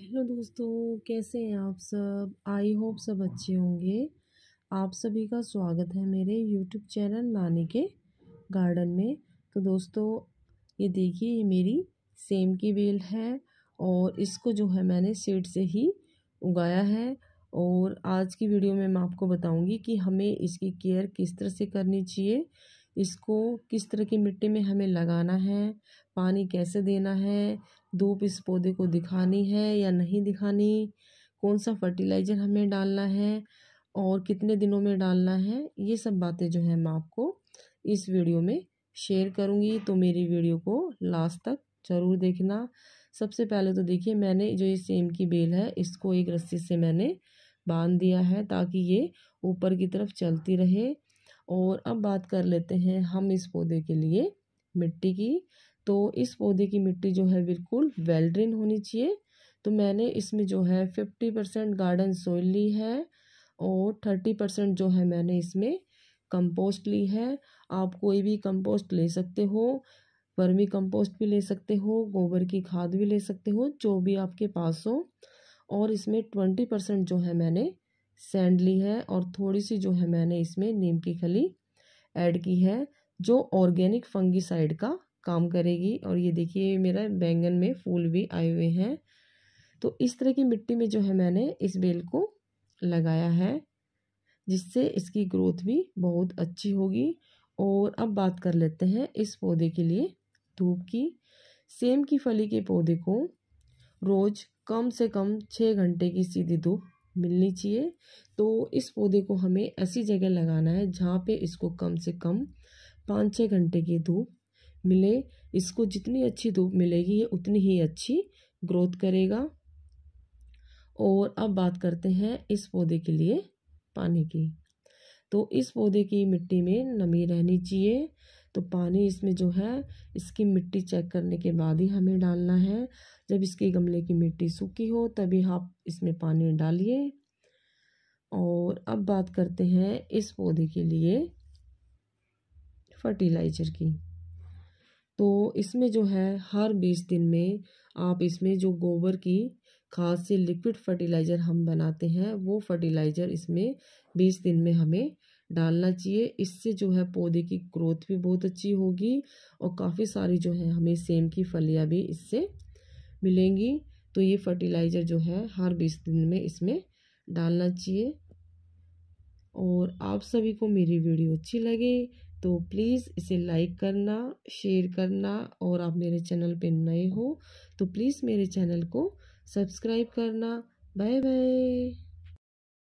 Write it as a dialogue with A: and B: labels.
A: hello दोस्तों कैसे हैं आप सब आई होप सब अच्छे होंगे आप सभी का स्वागत है मेरे यूट्यूब चैनल नानी के गार्डन में तो दोस्तों ये देखिए ये मेरी सेम की बेल है और इसको जो है मैंने सीड से ही उगाया है और आज की वीडियो में मैं आपको बताऊंगी कि हमें इसकी केयर किस तरह से करनी चाहिए इसको किस तरह की मिट्टी में हमें लगाना है पानी कैसे देना है धूप इस पौधे को दिखानी है या नहीं दिखानी कौन सा फर्टिलाइज़र हमें डालना है और कितने दिनों में डालना है ये सब बातें जो है मैं आपको इस वीडियो में शेयर करूँगी तो मेरी वीडियो को लास्ट तक ज़रूर देखना सबसे पहले तो देखिए मैंने जो ये सेम की बेल है इसको एक रस्सी से मैंने बांध दिया है ताकि ये ऊपर की तरफ चलती रहे और अब बात कर लेते हैं हम इस पौधे के लिए मिट्टी की तो इस पौधे की मिट्टी जो है बिल्कुल वेल ड्रेन होनी चाहिए तो मैंने इसमें जो है फिफ्टी परसेंट गार्डन सोइल ली है और थर्टी परसेंट जो है मैंने इसमें कंपोस्ट ली है आप कोई भी कंपोस्ट ले सकते हो वर्मी कंपोस्ट भी ले सकते हो गोबर की खाद भी ले सकते हो जो भी आपके पास हो और इसमें ट्वेंटी परसेंट जो है मैंने सैंड ली है और थोड़ी सी जो है मैंने इसमें नीम की खली ऐड की है जो ऑर्गेनिक फंगीसाइड का काम करेगी और ये देखिए मेरा बैंगन में फूल भी आए हुए हैं तो इस तरह की मिट्टी में जो है मैंने इस बेल को लगाया है जिससे इसकी ग्रोथ भी बहुत अच्छी होगी और अब बात कर लेते हैं इस पौधे के लिए धूप की सेम की फली के पौधे को रोज़ कम से कम छः घंटे की सीधी धूप मिलनी चाहिए तो इस पौधे को हमें ऐसी जगह लगाना है जहाँ पे इसको कम से कम पाँच छः घंटे की धूप मिले इसको जितनी अच्छी धूप मिलेगी ये उतनी ही अच्छी ग्रोथ करेगा और अब बात करते हैं इस पौधे के लिए पानी की तो इस पौधे की मिट्टी में नमी रहनी चाहिए तो पानी इसमें जो है इसकी मिट्टी चेक करने के बाद ही हमें डालना है जब इसके गमले की मिट्टी सूखी हो तभी आप हाँ इसमें पानी डालिए और अब बात करते हैं इस पौधे के लिए फर्टिलाइजर की तो इसमें जो है हर बीस दिन में आप इसमें जो गोबर की खाद से लिक्विड फर्टिलाइज़र हम बनाते हैं वो फर्टिलाइज़र इसमें बीस दिन में हमें डालना चाहिए इससे जो है पौधे की ग्रोथ भी बहुत अच्छी होगी और काफ़ी सारी जो है हमें सेम की फलियाँ भी इससे मिलेंगी तो ये फर्टिलाइज़र जो है हर बीस दिन में इसमें डालना चाहिए और आप सभी को मेरी वीडियो अच्छी लगे तो प्लीज़ इसे लाइक करना शेयर करना और आप मेरे चैनल पे नए हो तो प्लीज़ मेरे चैनल को सब्सक्राइब करना बाय बाय